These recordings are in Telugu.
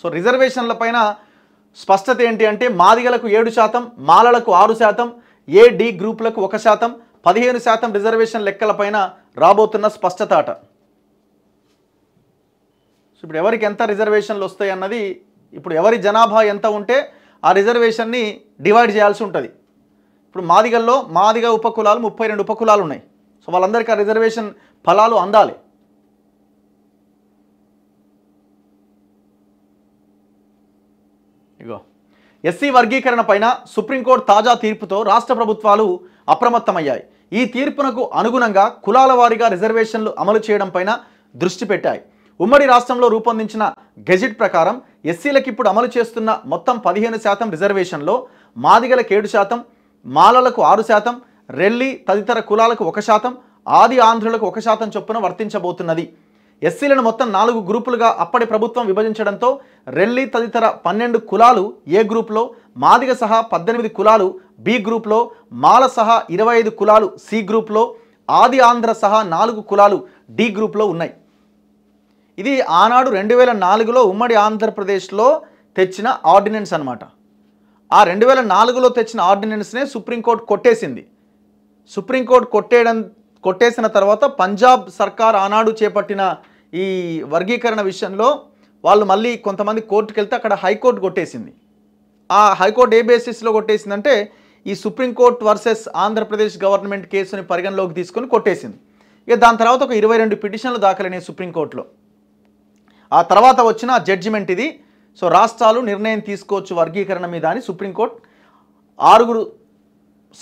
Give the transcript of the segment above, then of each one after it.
సో రిజర్వేషన్ల పైన స్పష్టత ఏంటి అంటే మాదిగలకు ఏడు శాతం మాలలకు ఆరు శాతం ఏ డి గ్రూపులకు ఒక శాతం పదిహేను శాతం రిజర్వేషన్ లెక్కలపైన రాబోతున్న స్పష్టత అట సో ఇప్పుడు ఎవరికి ఎంత రిజర్వేషన్లు వస్తాయి అన్నది ఇప్పుడు ఎవరి జనాభా ఎంత ఉంటే ఆ రిజర్వేషన్ని డివైడ్ చేయాల్సి ఉంటుంది ఇప్పుడు మాదిగల్లో మాదిగ ఉపకులాలు ముప్పై రెండు ఉపకులాలు ఉన్నాయి సో వాళ్ళందరికీ ఆ రిజర్వేషన్ ఫలాలు అందాలి ఎస్సీ వర్గీకరణ పైన సుప్రీంకోర్టు తాజా తీర్పుతో రాష్ట్ర ప్రభుత్వాలు అప్రమత్తమయ్యాయి ఈ తీర్పునకు అనుగుణంగా కులాల వారీగా రిజర్వేషన్లు అమలు చేయడంపైన దృష్టి పెట్టాయి ఉమ్మడి రాష్ట్రంలో రూపొందించిన గెజిట్ ప్రకారం ఎస్సీలకు ఇప్పుడు అమలు చేస్తున్న మొత్తం పదిహేను శాతం రిజర్వేషన్లో మాదిగలకు ఏడు శాతం మాలలకు ఆరు శాతం రెల్లి తదితర కులాలకు ఒక శాతం ఆది ఆంధ్రులకు ఒక శాతం చొప్పున వర్తించబోతున్నది ఎస్సీలను మొత్తం నాలుగు గ్రూపులుగా అప్పటి ప్రభుత్వం విభజించడంతో రెల్లి తదితర పన్నెండు కులాలు ఏ గ్రూప్లో మాదిగ సహా పద్దెనిమిది కులాలు బి గ్రూప్లో మాల సహా ఇరవై ఐదు కులాలు సి గ్రూప్లో ఆది ఆంధ్ర సహా నాలుగు కులాలు డి గ్రూప్లో ఉన్నాయి ఇది ఆనాడు రెండు వేల నాలుగులో ఉమ్మడి ఆంధ్రప్రదేశ్లో తెచ్చిన ఆర్డినెన్స్ అనమాట ఆ రెండు వేల నాలుగులో తెచ్చిన ఆర్డినెన్స్నే సుప్రీంకోర్టు కొట్టేసింది సుప్రీంకోర్టు కొట్టేయడం కొట్టేసిన తర్వాత పంజాబ్ సర్కార్ ఆనాడు చేపట్టిన ఈ వర్గీకరణ విషయంలో వాళ్ళు మళ్ళీ కొంతమంది కోర్టుకు వెళ్తే అక్కడ హైకోర్టు కొట్టేసింది ఆ హైకోర్టు ఏ బేసిస్లో కొట్టేసిందంటే ఈ సుప్రీంకోర్టు వర్సెస్ ఆంధ్రప్రదేశ్ గవర్నమెంట్ కేసుని పరిగణలోకి తీసుకొని కొట్టేసింది ఇక దాని తర్వాత ఒక ఇరవై రెండు పిటిషన్లు దాఖలైనాయి సుప్రీంకోర్టులో ఆ తర్వాత వచ్చిన జడ్జిమెంట్ ఇది సో రాష్ట్రాలు నిర్ణయం తీసుకోవచ్చు వర్గీకరణ మీద అని సుప్రీంకోర్టు ఆరుగురు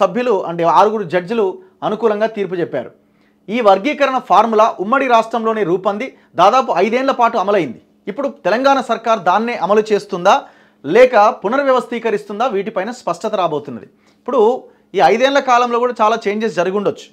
సభ్యులు అంటే ఆరుగురు జడ్జిలు అనుకూలంగా తీర్పు చెప్పారు ఈ వర్గీకరణ ఫార్ములా ఉమ్మడి రాష్ట్రంలోనే రూపొంది దాదాపు ఐదేళ్ల పాటు అమలైంది ఇప్పుడు తెలంగాణ సర్కార్ దాన్నే అమలు చేస్తుందా లేక పునర్వ్యవస్థీకరిస్తుందా వీటిపైన స్పష్టత రాబోతున్నది ఇప్పుడు ఈ ఐదేళ్ల కాలంలో కూడా చాలా చేంజెస్ జరుగుండొచ్చు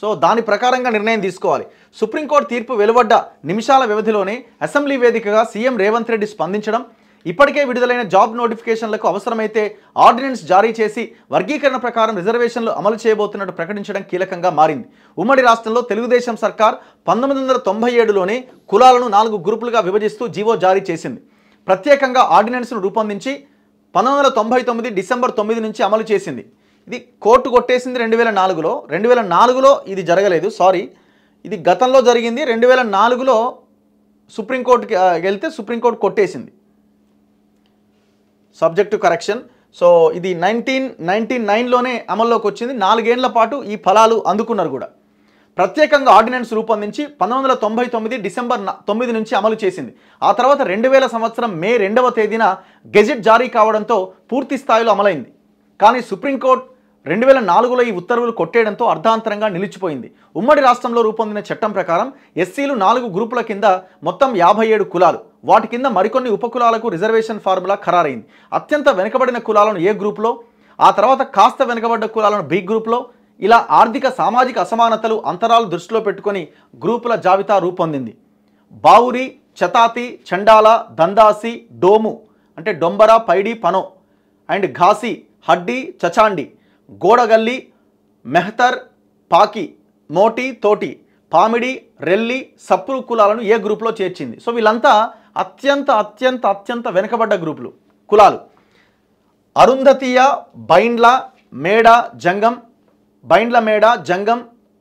సో దాని ప్రకారంగా నిర్ణయం తీసుకోవాలి సుప్రీంకోర్టు తీర్పు వెలువడ్డ నిమిషాల వ్యవధిలోనే అసెంబ్లీ వేదికగా సీఎం రేవంత్ రెడ్డి స్పందించడం ఇప్పటికే విడుదలైన జాబ్ నోటిఫికేషన్లకు అవసరమైతే ఆర్డినెన్స్ జారీ చేసి వర్గీకరణ ప్రకారం రిజర్వేషన్లు అమలు చేయబోతున్నట్టు ప్రకటించడం కీలకంగా మారింది ఉమ్మడి రాష్ట్రంలో తెలుగుదేశం సర్కార్ పంతొమ్మిది వందల తొంభై కులాలను నాలుగు గ్రూపులుగా విభజిస్తూ జీవో జారీ చేసింది ప్రత్యేకంగా ఆర్డినెన్స్ను రూపొందించి పంతొమ్మిది వందల తొంభై తొమ్మిది డిసెంబర్ తొమ్మిది నుంచి అమలు చేసింది ఇది కోర్టు కొట్టేసింది రెండు వేల నాలుగులో రెండు వేల నాలుగులో ఇది జరగలేదు సారీ ఇది గతంలో జరిగింది రెండు వేల నాలుగులో సుప్రీంకోర్టుకి వెళ్తే సుప్రీంకోర్టు కొట్టేసింది సబ్జెక్టు కరెక్షన్ సో ఇది నైన్టీన్ నైన్టీన్ నైన్లోనే అమల్లోకి వచ్చింది నాలుగేళ్ల పాటు ఈ ఫలాలు అందుకున్నారు కూడా ప్రత్యేకంగా ఆర్డినెన్స్ రూపొందించి పంతొమ్మిది వందల తొంభై తొమ్మిది డిసెంబర్ తొమ్మిది నుంచి అమలు చేసింది ఆ తర్వాత రెండు వేల సంవత్సరం మే రెండవ తేదీన గెజెట్ జారీ కావడంతో పూర్తి స్థాయిలో అమలైంది కానీ సుప్రీంకోర్టు రెండు వేల నాలుగులో ఈ ఉత్తర్వులు కొట్టేయడంతో అర్ధాంతరంగా నిలిచిపోయింది ఉమ్మడి రాష్ట్రంలో రూపొందిన చట్టం ప్రకారం ఎస్సీలు నాలుగు గ్రూపుల కింద మొత్తం యాభై ఏడు కులాలు వాటి కింద మరికొన్ని ఉపకులాలకు రిజర్వేషన్ ఫార్ములా ఖరారైంది అత్యంత వెనుకబడిన కులాలను ఏ గ్రూప్లో ఆ తర్వాత కాస్త వెనుకబడ్డ కులాలను బి గ్రూప్లో ఇలా ఆర్థిక సామాజిక అసమానతలు అంతరాలు దృష్టిలో పెట్టుకొని గ్రూపుల జాబితా రూపొందింది బావురి చతాతి చండాల దందాసి డోము అంటే డొంబర పైడి పనో అండ్ ఘాసి హడ్డి చచాండి గోడగల్లి మెహతర్ పాకి మోటి తోటి పామిడి రెల్లి సప్పులు కులాలను ఏ గ్రూప్లో చేర్చింది సో వీళ్ళంతా అత్యంత అత్యంత అత్యంత వెనుకబడ్డ గ్రూపులు కులాలు అరుంధతీయ బైండ్ల మేడ జంగం బైండ్ల మేడ జంగం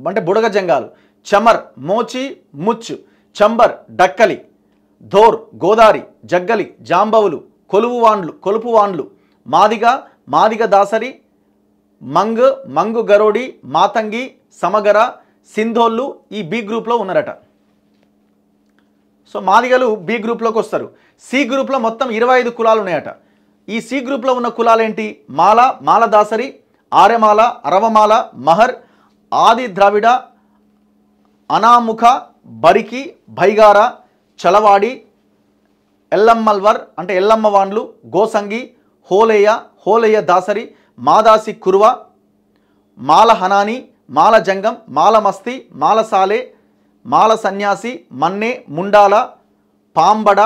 అంటే బుడగ జంగాలు చమర్ మోచి ముచ్చు చంబర్ డక్కలి ధోర్ గోదారి జగ్గలి జాంబవులు కొలుపు వాండ్లు మాదిగ మాదిగ దాసరి మంగ్ మంగు గరోడి మాతంగి సమగర సింధోళ్ళు ఈ బి గ్రూప్లో ఉన్నారట సో మాదిగలు బి గ్రూప్లోకి వస్తారు సి గ్రూప్లో మొత్తం ఇరవై ఐదు కులాలు ఉన్నాయట ఈ సి గ్రూప్లో ఉన్న కులాలేంటి మాల మాలదాసరి ఆర్యమాల అరవమాల మహర్ ఆది ద్రావిడ అనాముఖ బరికి భైగార చలవాడి ఎల్లమ్మల్వర్ అంటే ఎల్లమ్మవాండ్లు గోసంగి హోలేయ హోలేయ దాసరి మాదాసి కుర్వ మాల హనాని మాల జంగం మాల మస్తి మాల సాలే మాల సన్యాసి మన్నే ముండాల పాంబడ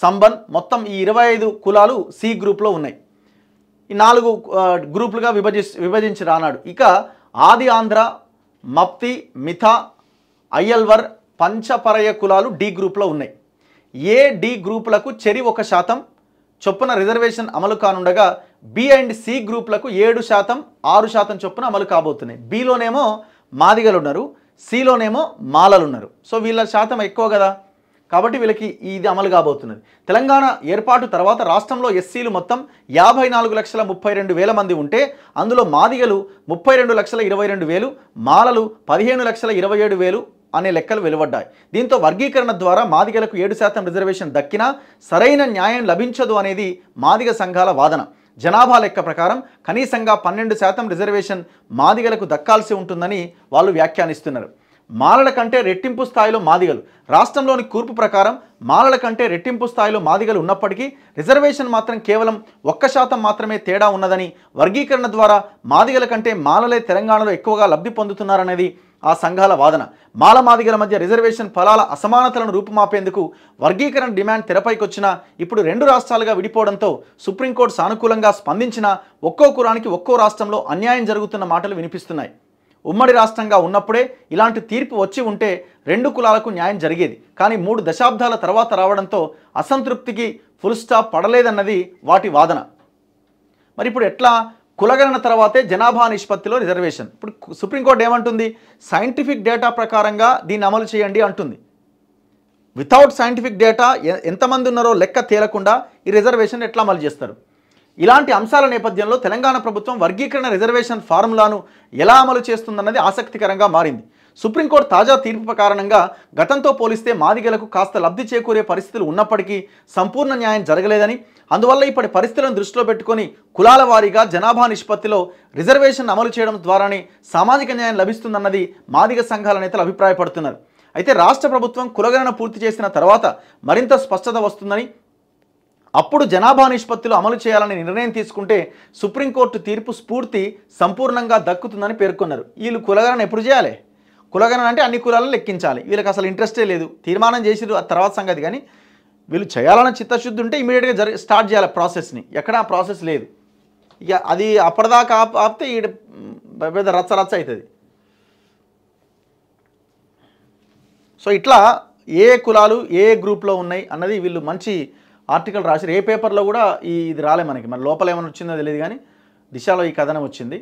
సంబన్ మొత్తం ఈ ఇరవై ఐదు కులాలు సి గ్రూప్లో ఉన్నాయి ఈ నాలుగు గ్రూపులుగా విభజి విభజించి రానాడు ఇక ఆది ఆంధ్ర మప్తి మిథా అయ్యల్వర్ పంచపరయ కులాలు డి గ్రూప్లో ఉన్నాయి ఏ డి గ్రూపులకు చెరి ఒక శాతం చొప్పున రిజర్వేషన్ అమలు కానుండగా బి అండ్ సి గ్రూప్లకు ఏడు శాతం ఆరు శాతం చొప్పున అమలు కాబోతున్నాయి బిలోనేమో మాదిగలు ఉన్నారు సిలోనేమో మాలలు ఉన్నారు సో వీళ్ళ శాతం ఎక్కువ కదా కాబట్టి వీళ్ళకి ఇది అమలు కాబోతున్నది తెలంగాణ ఏర్పాటు తర్వాత రాష్ట్రంలో ఎస్సీలు మొత్తం యాభై నాలుగు లక్షల ముప్పై రెండు వేల మంది ఉంటే అందులో మాదిగలు ముప్పై రెండు లక్షల ఇరవై రెండు వేలు మాలలు పదిహేను లక్షల ఇరవై ఏడు వేలు అనే లెక్కలు వెలువడ్డాయి దీంతో వర్గీకరణ ద్వారా మాదిగలకు ఏడు శాతం రిజర్వేషన్ దక్కినా సరైన న్యాయం లభించదు అనేది మాదిగ సంఘాల వాదన జనాభా లెక్క ప్రకారం కనీసంగా పన్నెండు శాతం రిజర్వేషన్ మాదిగలకు దక్కాల్సి ఉంటుందని వాళ్ళు వ్యాఖ్యానిస్తున్నారు మాలల కంటే రెట్టింపు స్థాయిలో మాదిగలు రాష్ట్రంలోని కూర్పు ప్రకారం మాలల కంటే రెట్టింపు స్థాయిలో మాదిగలు ఉన్నప్పటికీ రిజర్వేషన్ మాత్రం కేవలం ఒక్క శాతం మాత్రమే తేడా ఉన్నదని వర్గీకరణ ద్వారా మాదిగల కంటే మాలలే తెలంగాణలో ఎక్కువగా లబ్ధి పొందుతున్నారనేది ఆ సంఘాల వాదన మాలమాదిగల మధ్య రిజర్వేషన్ ఫలాల అసమానతలను రూపుమాపేందుకు వర్గీకరణ డిమాండ్ తెరపైకొచ్చినా ఇప్పుడు రెండు రాష్ట్రాలుగా విడిపోవడంతో సుప్రీంకోర్టు సానుకూలంగా స్పందించినా ఒక్కో కురానికి ఒక్కో రాష్ట్రంలో అన్యాయం జరుగుతున్న మాటలు వినిపిస్తున్నాయి ఉమ్మడి రాష్ట్రంగా ఉన్నప్పుడే ఇలాంటి తీర్పు వచ్చి ఉంటే రెండు కులాలకు న్యాయం జరిగేది కానీ మూడు దశాబ్దాల తర్వాత రావడంతో అసంతృప్తికి ఫుల్ స్టాప్ పడలేదన్నది వాటి వాదన మరి ఇప్పుడు ఎట్లా కులగణన తర్వాతే జనాభా నిష్పత్తిలో రిజర్వేషన్ ఇప్పుడు సుప్రీంకోర్టు ఏమంటుంది సైంటిఫిక్ డేటా ప్రకారంగా దీన్ని అమలు చేయండి అంటుంది వితౌట్ సైంటిఫిక్ డేటా ఎంతమంది ఉన్నారో లెక్క తేలకుండా ఈ రిజర్వేషన్ ఎట్లా అమలు చేస్తారు ఇలాంటి అంశాల నేపథ్యంలో తెలంగాణ ప్రభుత్వం వర్గీకరణ రిజర్వేషన్ ఫార్ములాను ఎలా అమలు చేస్తుందన్నది ఆసక్తికరంగా మారింది సుప్రీంకోర్టు తాజా తీర్పు కారణంగా గతంతో పోలిస్తే మాదిగలకు కాస్త లబ్ధి చేకూరే పరిస్థితులు ఉన్నప్పటికీ సంపూర్ణ న్యాయం జరగలేదని అందువల్ల ఇప్పటి పరిస్థితులను దృష్టిలో పెట్టుకొని కులాల వారీగా జనాభా నిష్పత్తిలో రిజర్వేషన్ అమలు చేయడం ద్వారానే సామాజిక న్యాయం లభిస్తుందన్నది మాదిగ సంఘాల నేతలు అభిప్రాయపడుతున్నారు అయితే రాష్ట్ర ప్రభుత్వం కులగణన పూర్తి చేసిన తర్వాత మరింత స్పష్టత వస్తుందని అప్పుడు జనాభా నిష్పత్తిలో అమలు చేయాలని నిర్ణయం తీసుకుంటే సుప్రీంకోర్టు తీర్పు స్ఫూర్తి సంపూర్ణంగా దక్కుతుందని పేర్కొన్నారు వీళ్ళు కులగణన ఎప్పుడు చేయాలి కులగణం అంటే అన్ని కులాలను లెక్కించాలి వీళ్ళకి అసలు ఇంట్రెస్టే లేదు తీర్మానం చేసిరు ఆ తర్వాత సంగతి కానీ వీళ్ళు చేయాలన్న చిత్తశుద్ధి ఉంటే ఇమీడియట్గా జరి స్టార్ట్ చేయాలి ప్రాసెస్ని ఎక్కడ ఆ ప్రాసెస్ లేదు ఇక అది అప్పటిదాకా ఆపితే ఈ పెద్ద రచ్చ రచ్చ అవుతుంది సో ఇట్లా ఏ కులాలు ఏ గ్రూప్లో ఉన్నాయి అన్నది వీళ్ళు మంచి ఆర్టికల్ రాసి ఏ పేపర్లో కూడా ఈ ఇది రాలే మనకి మరి లోపల ఏమైనా వచ్చిందో తెలియదు కానీ దిశలో ఈ కథనం వచ్చింది